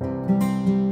Thank you.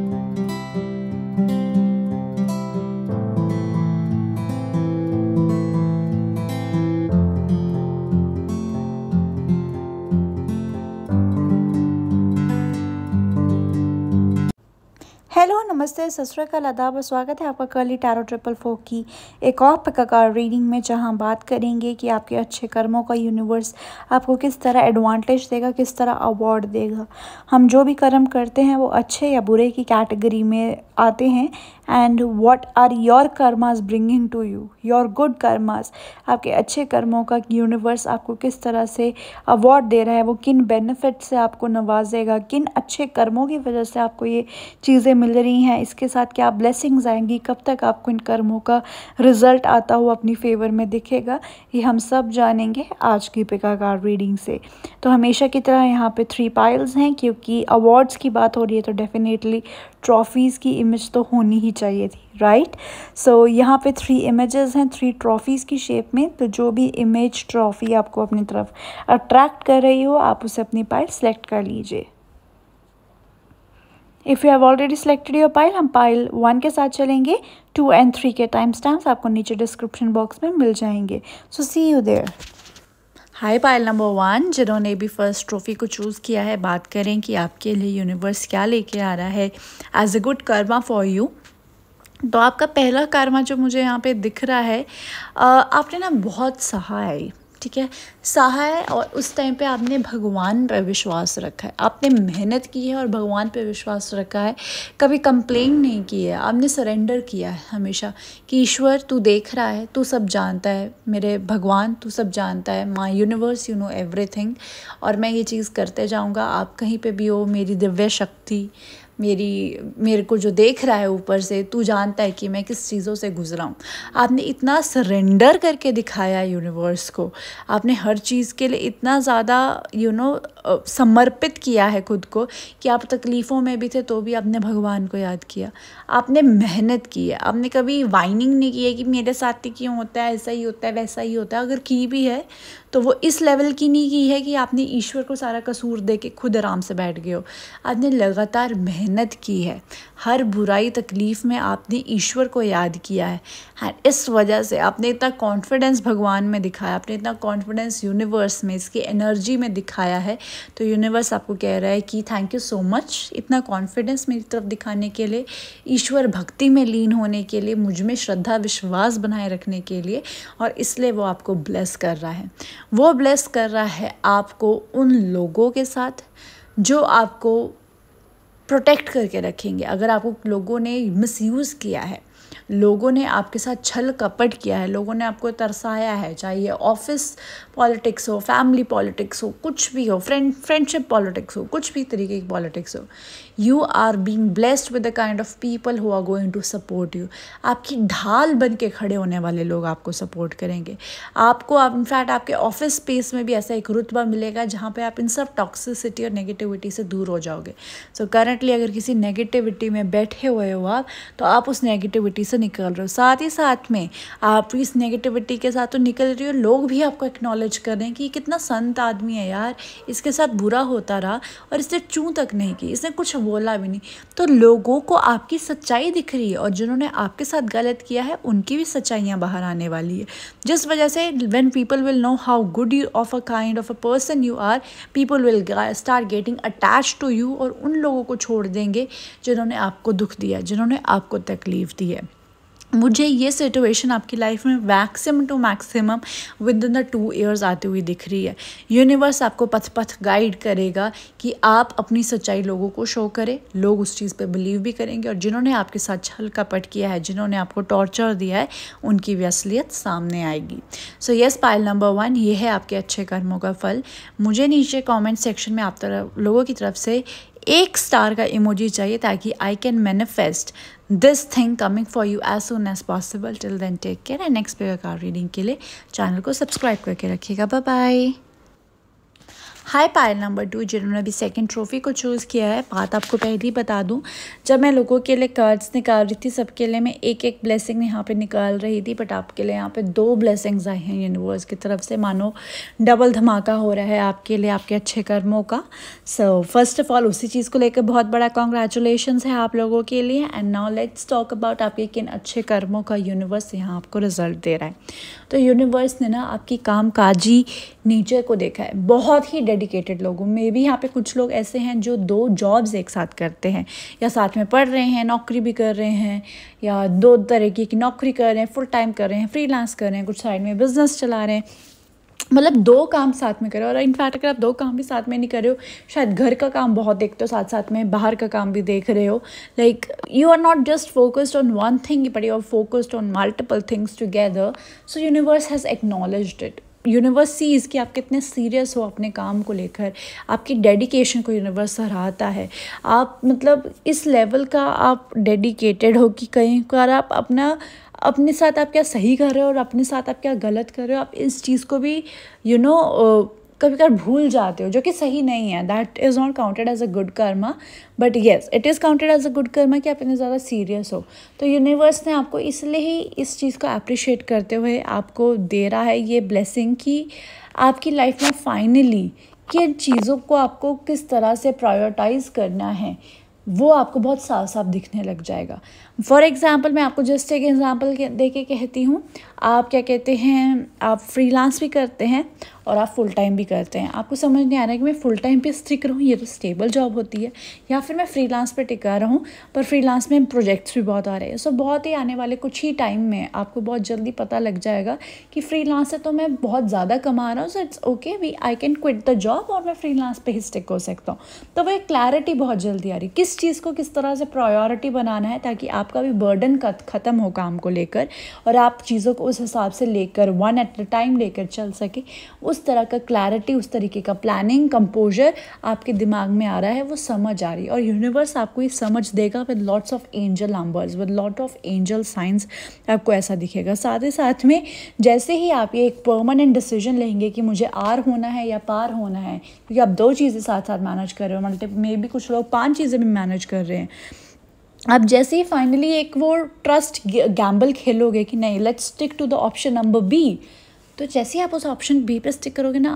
नमस्ते सस्काल आदाब और स्वागत है आपका कर्ली टैरो ट्रिपल फोर की एक और पकाकार रीडिंग में जहां बात करेंगे कि आपके अच्छे कर्मों का यूनिवर्स आपको किस तरह एडवांटेज देगा किस तरह अवार्ड देगा हम जो भी कर्म करते हैं वो अच्छे या बुरे की कैटेगरी में आते हैं and what are your karmas bringing to you your good karmas आपके अच्छे कर्मों का यूनिवर्स आपको किस तरह से अवार्ड दे रहा है वो किन बेनिफिट से आपको नवाजेगा किन अच्छे कर्मों की वजह से आपको ये चीज़ें मिल रही हैं हैं इसके साथ क्या ब्लेसिंग्स आएंगी कब तक आपको इन कर्मों का रिजल्ट आता हुआ अपनी फेवर में दिखेगा ये हम सब जानेंगे आज की पिका रीडिंग से तो हमेशा की तरह यहाँ पे थ्री पाइल्स हैं क्योंकि अवार्ड्स की बात हो रही है तो डेफिनेटली ट्रॉफ़ीज़ की इमेज तो होनी ही चाहिए थी राइट सो so, यहाँ पे थ्री इमेजेस हैं थ्री ट्रॉफ़ीज़ की शेप में तो जो भी इमेज ट्रॉफ़ी आपको अपनी तरफ अट्रैक्ट कर रही हो आप उसे अपनी पाइल सेलेक्ट कर लीजिए if you have already selected your pile हम पाइल वन के साथ चलेंगे टू एंड थ्री के टाइम स्टैम्प आपको नीचे डिस्क्रिप्शन बॉक्स में मिल जाएंगे so see you there hi pile number one जिन्होंने भी फर्स्ट ट्रॉफ़ी को चूज़ किया है बात करें कि आपके लिए यूनिवर्स क्या लेके आ रहा है as a good karma for you तो आपका पहला कर्मा जो मुझे यहाँ पे दिख रहा है आपने ना बहुत सहा है ठीक है सहा है और उस टाइम पे आपने भगवान पर विश्वास रखा है आपने मेहनत की है और भगवान पर विश्वास रखा है कभी कंप्लेन नहीं की है आपने सरेंडर किया है हमेशा कि ईश्वर तू देख रहा है तू सब जानता है मेरे भगवान तू सब जानता है my universe you know everything और मैं ये चीज़ करते जाऊँगा आप कहीं पर भी हो मेरी दिव्य शक्ति मेरी मेरे को जो देख रहा है ऊपर से तू जानता है कि मैं किस चीज़ों से गुजरा हूँ आपने इतना सरेंडर करके दिखाया यूनिवर्स को आपने हर चीज़ के लिए इतना ज़्यादा यू नो समर्पित किया है खुद को कि आप तकलीफ़ों में भी थे तो भी आपने भगवान को याद किया आपने मेहनत की है आपने कभी वाइनिंग नहीं की है कि मेरे साथ ही क्यों होता है ऐसा ही होता है वैसा ही होता है अगर की भी है तो वो इस लेवल की नहीं की है कि आपने ईश्वर को सारा कसूर दे के खुद आराम से बैठ गए हो आपने लगातार मेहनत की है हर बुराई तकलीफ़ में आपने ईश्वर को याद किया है हाँ, इस वजह से आपने इतना कॉन्फिडेंस भगवान में दिखाया आपने इतना कॉन्फिडेंस यूनिवर्स में इसकी एनर्जी में दिखाया है तो यूनिवर्स आपको कह रहा है कि थैंक यू सो मच इतना कॉन्फिडेंस मेरी तरफ दिखाने के लिए ईश्वर भक्ति में लीन होने के लिए मुझ में श्रद्धा विश्वास बनाए रखने के लिए और इसलिए वो आपको ब्लेस कर रहा है वो ब्लेस कर रहा है आपको उन लोगों के साथ जो आपको प्रोटेक्ट करके रखेंगे अगर आपको लोगों ने मिसयूज़ किया है लोगों ने आपके साथ छल कपट किया है लोगों ने आपको तरसाया है चाहे ये ऑफिस पॉलिटिक्स हो फैमिली पॉलिटिक्स हो कुछ भी हो फ्रेंड फ्रेंडशिप पॉलिटिक्स हो कुछ भी तरीके की पॉलिटिक्स हो you are being blessed with the kind of people who are going to support you आपकी ढाल बन के खड़े होने वाले लोग आपको सपोर्ट करेंगे आपको आप इनफैक्ट आपके ऑफिस स्पेस में भी ऐसा एक रुतबा मिलेगा जहाँ पर आप इन सब टॉक्सिसिटी और नेगेटिविटी से दूर हो जाओगे सो so, करंटली अगर किसी नेगेटिविटी में बैठे हुए हो आप तो आप उस नेगेटिविटी से से निकल रहे हो साथ ही साथ में आप इस नेगेटिविटी के साथ तो निकल रही हो लोग भी आपको एक्नॉलेज कर रहे हैं कि कितना संत आदमी है यार इसके साथ बुरा होता रहा और इसने चूँ तक नहीं की इसने कुछ बोला भी नहीं तो लोगों को आपकी सच्चाई दिख रही है और जिन्होंने आपके साथ गलत किया है उनकी भी सच्चाइयाँ बाहर आने वाली है जिस वजह से when people will know how good you of a kind of a person you are people will start getting attach to you और उन लोगों को छोड़ देंगे जिन्होंने आपको दुख दिया जिन्होंने आपको तकलीफ दी है मुझे ये सिचुएशन आपकी लाइफ में maximum to maximum within the two years आती हुई दिख रही है यूनिवर्स आपको पथ पथ गाइड करेगा कि आप अपनी सच्चाई लोगों को शो करें लोग उस चीज़ पे बिलीव भी करेंगे और जिन्होंने आपके साथ छल कपट किया है जिन्होंने आपको टॉर्चर दिया है उनकी भी असलियत सामने आएगी so yes pile number one ये है आपके अच्छे कर्मों का फल मुझे नीचे कॉमेंट सेक्शन में आप तरफ लोगों की तरफ से एक स्टार का इमोजी चाहिए ताकि I can manifest this thing coming for you as soon as possible till then take care and next pair car reading के लिए चैनल को सब्सक्राइब करके रखिएगा bye bye hi pile number two जिन्होंने अभी सेकंड ट्रॉफी को choose किया है बात आपको पहले ही बता दूं जब मैं लोगों के लिए कार्ड्स निकाल रही थी सबके लिए मैं एक एक ब्लेसिंग यहाँ पे निकाल रही थी बट आपके लिए यहाँ पे दो ब्लेसिंग्स आई हैं यूनिवर्स की तरफ से मानो डबल धमाका हो रहा है आपके लिए आपके अच्छे कर्मों का सो फर्स्ट ऑफ ऑल उसी चीज़ को लेकर बहुत बड़ा कॉन्ग्रेचुलेशन है आप लोगों के लिए and now let's talk about आपके किन अच्छे कर्मों का यूनिवर्स यहाँ आपको रिजल्ट दे रहा है तो यूनिवर्स ने ना आपकी काम काजी नेचर को देखा है बहुत ही डेडिकेटेड लोगों में भी यहाँ पे कुछ लोग ऐसे हैं जो दो जॉब्स एक साथ करते हैं या साथ में पढ़ रहे हैं नौकरी भी कर रहे हैं या दो तरीके की नौकरी कर रहे हैं फुल टाइम कर रहे हैं फ्रीलांस कर रहे हैं कुछ साइड में बिजनेस चला रहे हैं मतलब दो काम साथ में करो और इनफैक्ट अगर आप दो काम भी साथ में नहीं कर रहे हो शायद घर का काम बहुत देखते हो साथ साथ में बाहर का काम भी देख रहे हो like you are not just focused on one thing but you are focused on multiple things together so universe has acknowledge it universe sees कि आप कितने सीरियस हो अपने काम को लेकर आपकी डेडिकेशन को यूनिवर्स सराहता है आप मतलब इस लेवल का आप डेडिकेटेड हो कि कहीं बार आप अपना अपने साथ आप क्या सही कर रहे हो और अपने साथ आप क्या गलत कर रहे हो आप इस चीज़ को भी यू you नो know, कभी कभी भूल जाते हो जो कि सही नहीं है that is not counted as a good karma but yes it is counted as a good karma कि आप इतने ज़्यादा सीरियस हो तो यूनिवर्स ने आपको इसलिए ही इस चीज़ को अप्रिशिएट करते हुए आपको दे रहा है ये ब्लेसिंग कि आपकी लाइफ में फाइनली किन चीज़ों को आपको किस तरह से प्रायोरिटाइज़ करना है वो आपको बहुत साफ साफ दिखने लग जाएगा फॉर एग्ज़ाम्पल मैं आपको जस्ट एक एग्ज़ाम्पल दे के कहती हूँ आप क्या कहते हैं आप फ्रीलांस भी करते हैं और आप फुल टाइम भी करते हैं आपको समझ नहीं आ रहा है कि मैं फुल टाइम पे स्टिक रहूँ ये तो स्टेबल जॉब होती है या फिर मैं फ्रीलांस पे टिका रहूँ पर फ्रीलांस में प्रोजेक्ट्स भी बहुत आ रहे हैं सो बहुत ही आने वाले कुछ ही टाइम में आपको बहुत जल्दी पता लग जाएगा कि लांस से तो मैं बहुत ज़्यादा कमा रहा हूँ so it's okay we I can quit the job और मैं फ्रीलांस पर ही स्टिक हो सकता हूँ तो वह क्लैरिटी बहुत जल्दी आ रही किस चीज़ को किस तरह से प्रायोरिटी बनाना है ताकि आप आपका भी बर्डन ख़त्म हो काम को लेकर और आप चीज़ों को उस हिसाब से लेकर वन एट अ टाइम लेकर चल सके उस तरह का क्लैरिटी उस तरीके का प्लानिंग कंपोजर आपके दिमाग में आ रहा है वो समझ आ रही है और यूनिवर्स आपको ये समझ देगा with lots of angel numbers with lot of angel signs आपको ऐसा दिखेगा साथ ही साथ में जैसे ही आप ये एक परमानेंट डिसीजन लेंगे कि मुझे आर होना है या पार होना है क्योंकि आप दो चीज़ें साथ साथ मैनेज कर रहे हो मल्टी मे भी कुछ लोग पांच चीज़ें भी मैनेज कर रहे हैं आप जैसे ही फाइनली एक वो ट्रस्ट गैम्बल खेलोगे कि नहीं let's stick to the option number B तो जैसे ही आप उस ऑप्शन बी पे स्टिक करोगे ना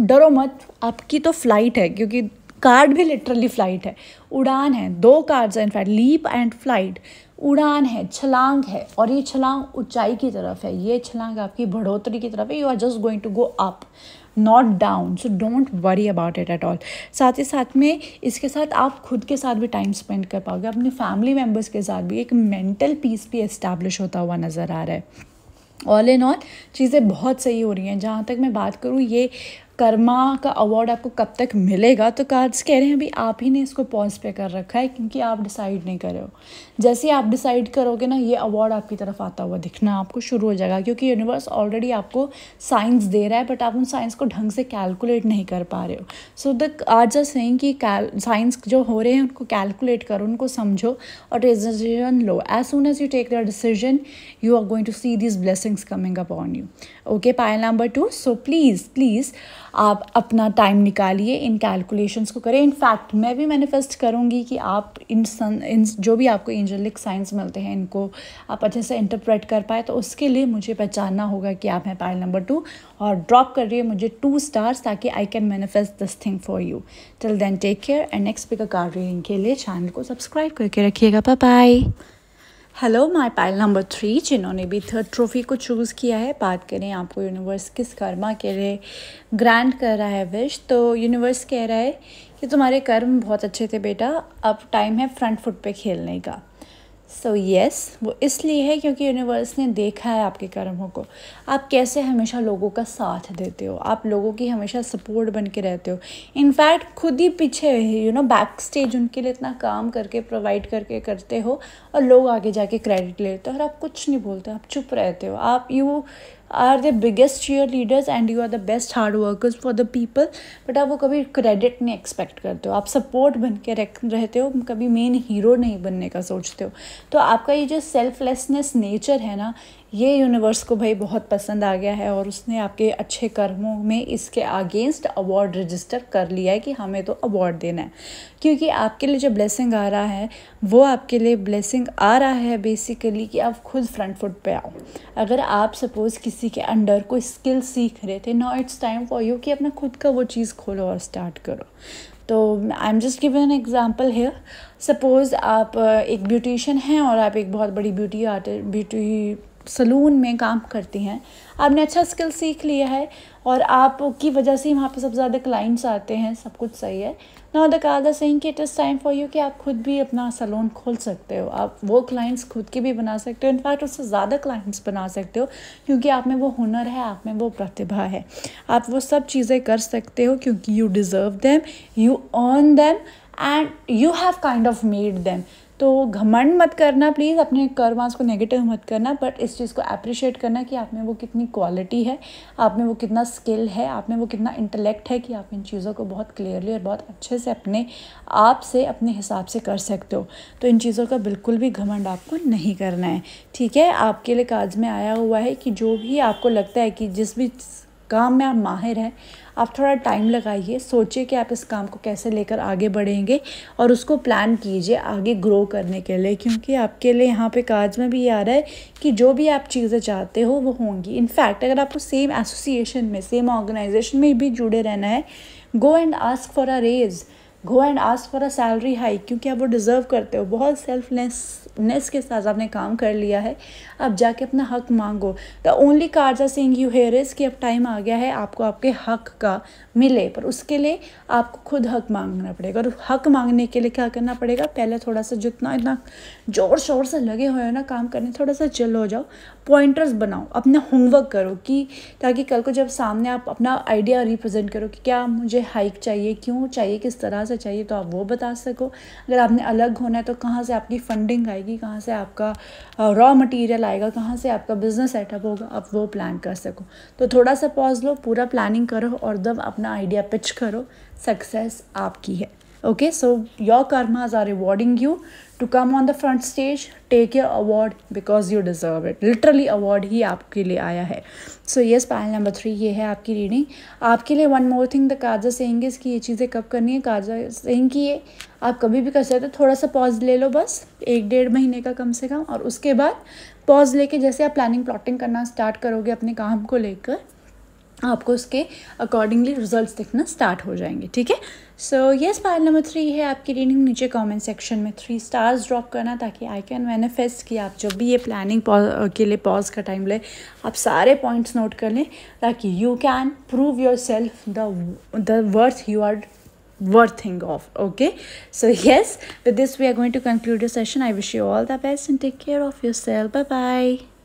डरो मत आपकी तो फ्लाइट है क्योंकि कार्ड भी लिटरली फ्लाइट है उड़ान है दो कार्ड्स हैं इनफैक्ट लीप एंड फ्लाइट उड़ान है छलांग है और ये छलांग ऊंचाई की तरफ है ये छलांग आपकी बढ़ोतरी की तरफ है you are just going to go up not down so don't worry about it at all साथ ही साथ में इसके साथ आप खुद के साथ भी टाइम स्पेंड कर पाओगे अपने फैमिली मेम्बर्स के साथ भी एक मेंटल पीस भी इस्टेब्लिश होता हुआ नज़र आ रहा है ऑल इन ऑल चीज़ें बहुत सही हो रही हैं जहाँ तक मैं बात करूँ ये कर्मा का अवार्ड आपको कब तक मिलेगा तो कार्ड्स कह रहे हैं अभी आप ही ने इसको पॉज पे कर रखा है क्योंकि आप डिसाइड नहीं करे हो जैसे ही आप डिसाइड करोगे ना ये अवार्ड आपकी तरफ आता हुआ दिखना आपको शुरू हो जाएगा क्योंकि यूनिवर्स ऑलरेडी आपको साइंस दे रहा है बट आप उन साइंस को ढंग से कैलकुलेट नहीं कर पा रहे हो सो द आज आर सेंग कि साइंस जो हो रहे हैं उनको कैलकुलेट करो उनको समझो और डिसीजन लो as soon as you take the decision you are going to see this blessings coming upon you okay pile number two so please please आप अपना टाइम निकालिए इन कैलकुलेशंस को करें इनफैक्ट मैं भी मैनिफेस्ट करूँगी कि आप इन सन इन जो भी आपको एंजलिक साइंस मिलते हैं इनको आप अच्छे से इंटरप्रेट कर पाए तो उसके लिए मुझे पहचानना होगा कि आप हैं पायल नंबर टू और ड्रॉप कर रही है मुझे टू स्टार्स ताकि I can manifest this thing for you till then take care and next pick card reading के लिए चैनल को सब्सक्राइब करके रखिएगा bye hello my pile number three जिन्होंने भी थर्ड ट्रॉफ़ी को चूज़ किया है बात करें आपको यूनिवर्स किस कर्मा के लिए ग्रांट कर रहा है विश तो यूनिवर्स कह रहा है कि तुम्हारे कर्म बहुत अच्छे थे बेटा अब टाइम है फ्रंट फुट पे खेलने का सो so, येस yes, वो इसलिए है क्योंकि यूनिवर्स ने देखा है आपके कर्मों को आप कैसे हमेशा लोगों का साथ देते हो आप लोगों की हमेशा सपोर्ट बन के रहते हो इनफैक्ट खुद ही पीछे यू नो बैक स्टेज उनके लिए इतना काम करके प्रोवाइड करके करते हो और लोग आगे जाके क्रेडिट लेते हो और आप कुछ नहीं बोलते आप चुप रहते हो आप you are the biggest cheerleaders and you are the best hard workers for the people but आप वो कभी क्रेडिट नहीं एक्सपेक्ट करते हो आप सपोर्ट बन के रख रहते हो कभी मेन हीरो नहीं बनने का सोचते हो तो आपका ये जो सेल्फलेसनेस नेचर है ना ये यूनिवर्स को भाई बहुत पसंद आ गया है और उसने आपके अच्छे कर्मों में इसके अगेंस्ट अवार्ड रजिस्टर कर लिया है कि हमें तो अवार्ड देना है क्योंकि आपके लिए जो ब्लेसिंग आ रहा है वो आपके लिए ब्लेसिंग आ रहा है बेसिकली कि आप खुद फ्रंट फुट पे आओ अगर आप सपोज़ किसी के अंडर कोई स्किल सीख रहे थे now it's time for you कि अपना खुद का वो चीज़ खोलो और स्टार्ट करो तो I am just give an example here suppose आप एक ब्यूटिशन हैं और आप एक बहुत बड़ी ब्यूटी आर्टिस्ट ब्यूटी सलून में काम करती हैं आपने अच्छा स्किल सीख लिया है और आपकी वजह से वहाँ पे सबसे ज़्यादा क्लाइंट्स आते हैं सब कुछ सही है ना द कार सिंह कि it is time for you कि आप खुद भी अपना सलून खोल सकते हो आप वो क्लाइंट्स खुद के भी बना सकते हो इनफैक्ट उससे ज़्यादा क्लाइंट्स बना सकते हो क्योंकि आप में वो हुनर है आप में वो प्रतिभा है आप वो सब चीज़ें कर सकते हो क्योंकि you deserve them you earn them and you have kind of made them तो घमंड मत करना प्लीज़ अपने कर्मास को नेगेटिव मत करना बट इस चीज़ को अप्रिशिएट करना कि आप में वो कितनी क्वालिटी है आप में वो कितना स्किल है आप में वो कितना इंटेलेक्ट है कि आप इन चीज़ों को बहुत क्लियरली और बहुत अच्छे से अपने आप से अपने हिसाब से कर सकते हो तो इन चीज़ों का बिल्कुल भी घमंड आपको नहीं करना है ठीक है आपके लिए काज में आया हुआ है कि जो भी आपको लगता है कि जिस भी काम में आप माहिर हैं आप थोड़ा टाइम लगाइए सोचिए कि आप इस काम को कैसे लेकर आगे बढ़ेंगे और उसको प्लान कीजिए आगे ग्रो करने के लिए क्योंकि आपके लिए यहाँ पे काज में भी ये आ रहा है कि जो भी आप चीज़ें चाहते हो वो होंगी इनफैक्ट अगर आपको सेम एसोसिएशन में सेम ऑर्गेनाइजेशन में भी जुड़े रहना है go and ask for a raise go and ask for a salary hike क्योंकि आप वो डिज़र्व करते हो बहुत सेल्फलेसनेस के साथ आपने काम कर लिया है अब जाके अपना हक मांगो द ओनली कार्जा सिंग यू हेयर इज़ कि अब टाइम आ गया है आपको आपके हक का मिले पर उसके लिए आपको खुद हक मांगना पड़ेगा और हक मांगने के लिए क्या करना पड़ेगा पहले थोड़ा सा जितना इतना ज़ोर शोर से लगे हुए हो ना काम करने थोड़ा सा चिल हो जाओ पॉइंटर्स बनाओ अपना होमवर्क करो कि ताकि कल को जब सामने आप अपना आइडिया रिप्रजेंट करो कि क्या मुझे हाइक चाहिए क्यों चाहिए किस तरह से चाहिए तो आप वो बता सको अगर आपने अलग होना है तो कहाँ से आपकी फंडिंग आएगी कहाँ से आपका रॉ मटेरियल आएगा कहाँ से आपका बिजनेस सेटअप होगा आप वो प्लान कर सको तो थोड़ा सा पॉज लो पूरा प्लानिंग करो और तब अपना आइडिया पिच करो सक्सेस आपकी है okay so your karmas are rewarding you to come on the front stage take your award because you deserve it literally award ही आपके लिए आया है so yes pile number three ये है आपकी रीडिंग आपके लिए one more thing the cards saying is ये चीज़ें कब करनी है काजा सेंग की ये आप कभी भी कर सकते हो थोड़ा सा पॉज ले लो बस एक डेढ़ महीने का कम से कम और उसके बाद पॉज लेके जैसे आप प्लानिंग प्लॉटिंग करना स्टार्ट करोगे अपने काम को लेकर आपको उसके अकॉर्डिंगली रिजल्ट्स दिखना स्टार्ट हो जाएंगे ठीक है so yes pile number three है आपकी रीडिंग नीचे कमेंट सेक्शन में थ्री स्टार्स ड्रॉप करना ताकि आई कैन मैनिफेस्ट कि आप जब भी ये प्लानिंग के लिए पॉज का टाइम ले आप सारे पॉइंट्स नोट कर लें ताकि you can prove yourself the the worth you are worthing of okay so yes with this we are going to conclude your session I wish you all the best and take care of yourself bye